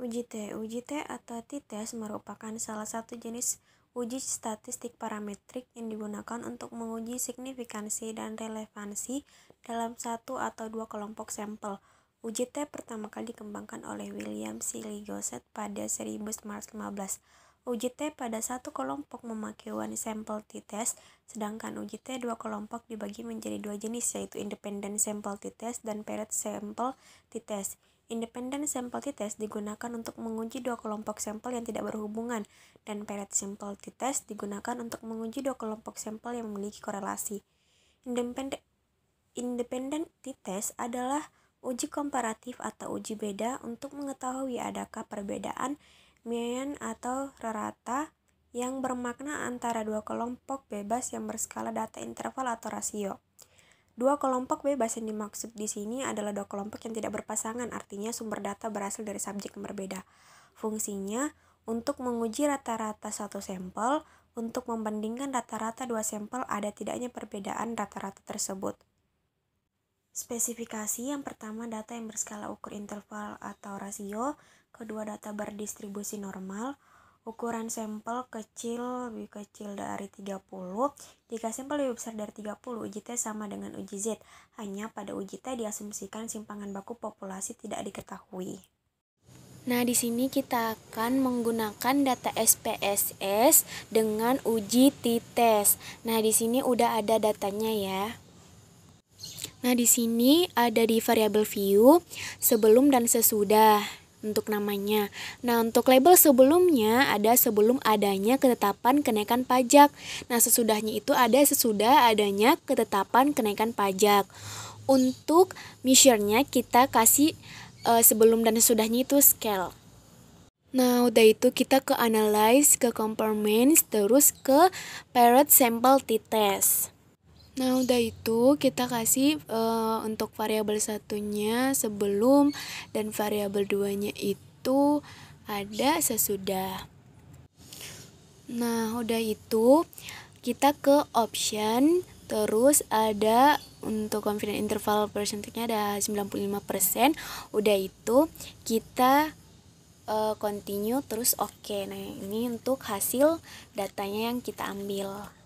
Uji T. Uji T atau t-test merupakan salah satu jenis uji statistik parametrik yang digunakan untuk menguji signifikansi dan relevansi dalam satu atau dua kelompok sampel. Uji T pertama kali dikembangkan oleh William C. Ligoset pada 1915. Uji T pada satu kelompok memakai one sample t-test, sedangkan uji T dua kelompok dibagi menjadi dua jenis yaitu independent sample t-test dan paired sample t-test. Independent Sample T-Test digunakan untuk menguji dua kelompok sampel yang tidak berhubungan, dan Paired Sample T-Test digunakan untuk menguji dua kelompok sampel yang memiliki korelasi. Independent, independent T-Test adalah uji komparatif atau uji beda untuk mengetahui adakah perbedaan mean atau rata yang bermakna antara dua kelompok bebas yang berskala data interval atau rasio. Dua kelompok bebas yang dimaksud di sini adalah dua kelompok yang tidak berpasangan, artinya sumber data berasal dari subjek yang berbeda. Fungsinya untuk menguji rata-rata satu sampel, untuk membandingkan rata-rata dua sampel ada tidaknya perbedaan rata-rata tersebut. Spesifikasi yang pertama data yang berskala ukur interval atau rasio, kedua data berdistribusi normal, ukuran sampel kecil lebih kecil dari 30 jika sampel lebih besar dari 30 uji T sama dengan uji Z hanya pada uji T diasumsikan simpangan baku populasi tidak diketahui Nah, di sini kita akan menggunakan data SPSS dengan uji t-test. Nah, di sini udah ada datanya ya. Nah, di sini ada di variable view sebelum dan sesudah untuk namanya. Nah, untuk label sebelumnya ada sebelum adanya ketetapan kenaikan pajak. Nah, sesudahnya itu ada sesudah adanya ketetapan kenaikan pajak. Untuk measure-nya kita kasih uh, sebelum dan sesudahnya itu scale. Nah, udah itu kita ke analyze, ke compartments, terus ke parent sample t-test. Nah, udah itu kita kasih e, untuk variabel satunya sebelum dan variabel duanya itu ada sesudah. Nah, udah itu kita ke option terus ada untuk confident interval persentiknya ada 95%. Udah itu kita e, continue terus oke. Okay. Nah, ini untuk hasil datanya yang kita ambil.